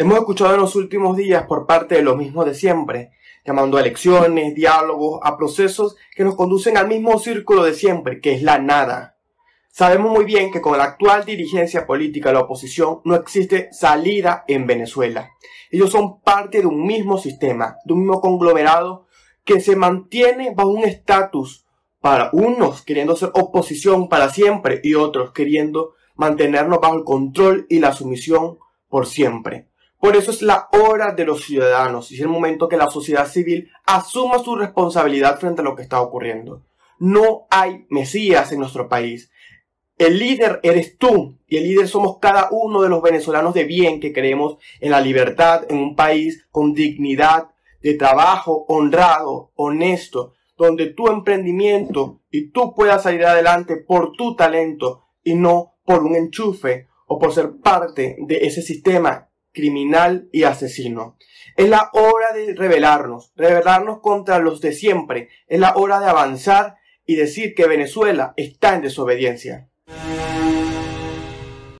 Hemos escuchado en los últimos días por parte de los mismos de siempre, llamando a elecciones, diálogos, a procesos que nos conducen al mismo círculo de siempre, que es la nada. Sabemos muy bien que con la actual dirigencia política de la oposición no existe salida en Venezuela. Ellos son parte de un mismo sistema, de un mismo conglomerado que se mantiene bajo un estatus para unos queriendo ser oposición para siempre y otros queriendo mantenernos bajo el control y la sumisión por siempre. Por eso es la hora de los ciudadanos y es el momento que la sociedad civil asuma su responsabilidad frente a lo que está ocurriendo. No hay Mesías en nuestro país. El líder eres tú y el líder somos cada uno de los venezolanos de bien que creemos en la libertad, en un país con dignidad, de trabajo honrado, honesto, donde tu emprendimiento y tú puedas salir adelante por tu talento y no por un enchufe o por ser parte de ese sistema criminal y asesino. Es la hora de rebelarnos, rebelarnos contra los de siempre. Es la hora de avanzar y decir que Venezuela está en desobediencia.